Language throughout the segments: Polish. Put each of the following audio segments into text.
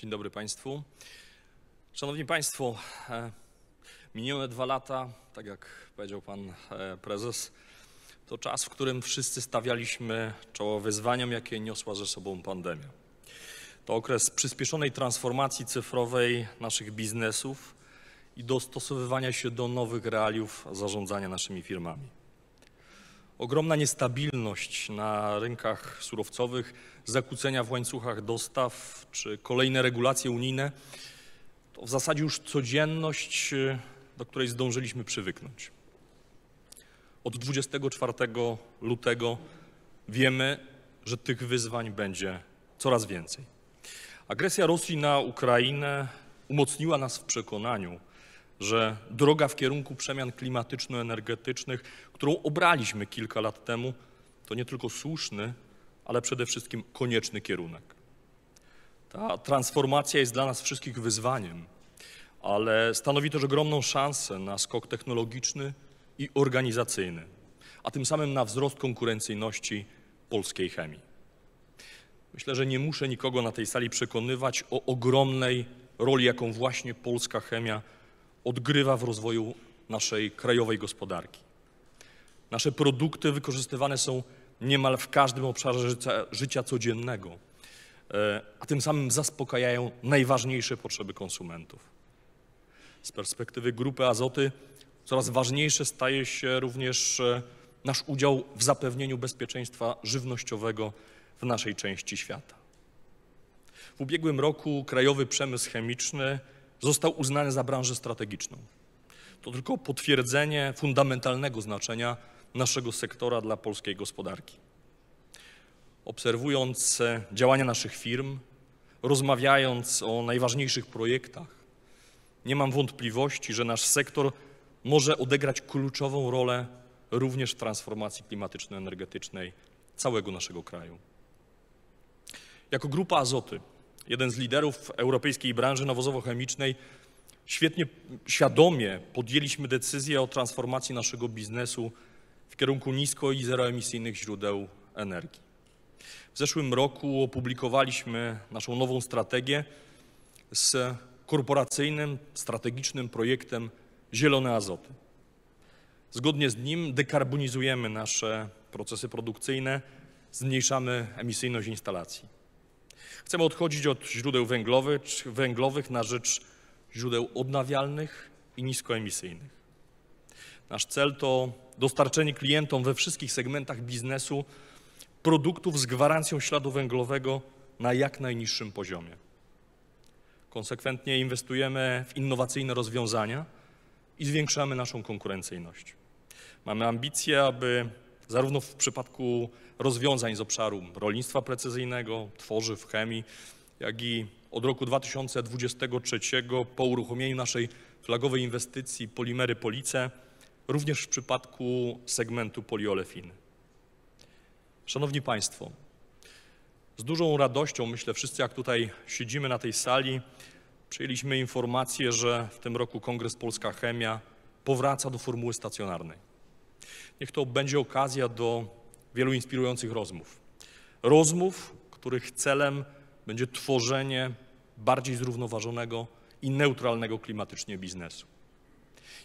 Dzień dobry Państwu. Szanowni Państwo, e, minione dwa lata, tak jak powiedział Pan e, Prezes, to czas, w którym wszyscy stawialiśmy czoło wyzwaniom, jakie niosła ze sobą pandemia. To okres przyspieszonej transformacji cyfrowej naszych biznesów i dostosowywania się do nowych realiów zarządzania naszymi firmami ogromna niestabilność na rynkach surowcowych, zakłócenia w łańcuchach dostaw czy kolejne regulacje unijne to w zasadzie już codzienność, y, do której zdążyliśmy przywyknąć. Od 24 lutego wiemy, że tych wyzwań będzie coraz więcej. Agresja Rosji na Ukrainę umocniła nas w przekonaniu, że droga w kierunku przemian klimatyczno-energetycznych, którą obraliśmy kilka lat temu, to nie tylko słuszny, ale przede wszystkim konieczny kierunek. Ta transformacja jest dla nas wszystkich wyzwaniem, ale stanowi też ogromną szansę na skok technologiczny i organizacyjny, a tym samym na wzrost konkurencyjności polskiej chemii. Myślę, że nie muszę nikogo na tej sali przekonywać o ogromnej roli, jaką właśnie polska chemia odgrywa w rozwoju naszej krajowej gospodarki. Nasze produkty wykorzystywane są niemal w każdym obszarze życia, życia codziennego, e, a tym samym zaspokajają najważniejsze potrzeby konsumentów. Z perspektywy grupy azoty coraz ważniejszy staje się również e, nasz udział w zapewnieniu bezpieczeństwa żywnościowego w naszej części świata. W ubiegłym roku krajowy przemysł chemiczny został uznany za branżę strategiczną. To tylko potwierdzenie fundamentalnego znaczenia naszego sektora dla polskiej gospodarki. Obserwując e, działania naszych firm, rozmawiając o najważniejszych projektach, nie mam wątpliwości, że nasz sektor może odegrać kluczową rolę również w transformacji klimatyczno-energetycznej całego naszego kraju. Jako grupa Azoty jeden z liderów europejskiej branży nawozowo-chemicznej, świetnie, świadomie podjęliśmy decyzję o transformacji naszego biznesu w kierunku nisko i zeroemisyjnych źródeł energii. W zeszłym roku opublikowaliśmy naszą nową strategię z korporacyjnym, strategicznym projektem Zielone Azoty. Zgodnie z nim dekarbonizujemy nasze procesy produkcyjne, zmniejszamy emisyjność instalacji. Chcemy odchodzić od źródeł węglowych, węglowych na rzecz źródeł odnawialnych i niskoemisyjnych. Nasz cel to dostarczenie klientom we wszystkich segmentach biznesu produktów z gwarancją śladu węglowego na jak najniższym poziomie. Konsekwentnie inwestujemy w innowacyjne rozwiązania i zwiększamy naszą konkurencyjność. Mamy ambicje, aby zarówno w przypadku rozwiązań z obszaru rolnictwa precyzyjnego, tworzyw, chemii, jak i od roku 2023 po uruchomieniu naszej flagowej inwestycji polimery police, również w przypadku segmentu poliolefiny. Szanowni Państwo, z dużą radością, myślę wszyscy jak tutaj siedzimy na tej sali, przyjęliśmy informację, że w tym roku Kongres Polska Chemia powraca do formuły stacjonarnej. Niech to będzie okazja do wielu inspirujących rozmów. Rozmów, których celem będzie tworzenie bardziej zrównoważonego i neutralnego klimatycznie biznesu.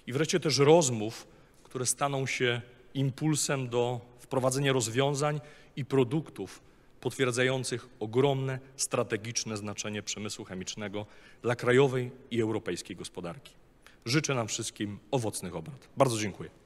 I wreszcie też rozmów, które staną się impulsem do wprowadzenia rozwiązań i produktów potwierdzających ogromne strategiczne znaczenie przemysłu chemicznego dla krajowej i europejskiej gospodarki. Życzę nam wszystkim owocnych obrad. Bardzo dziękuję.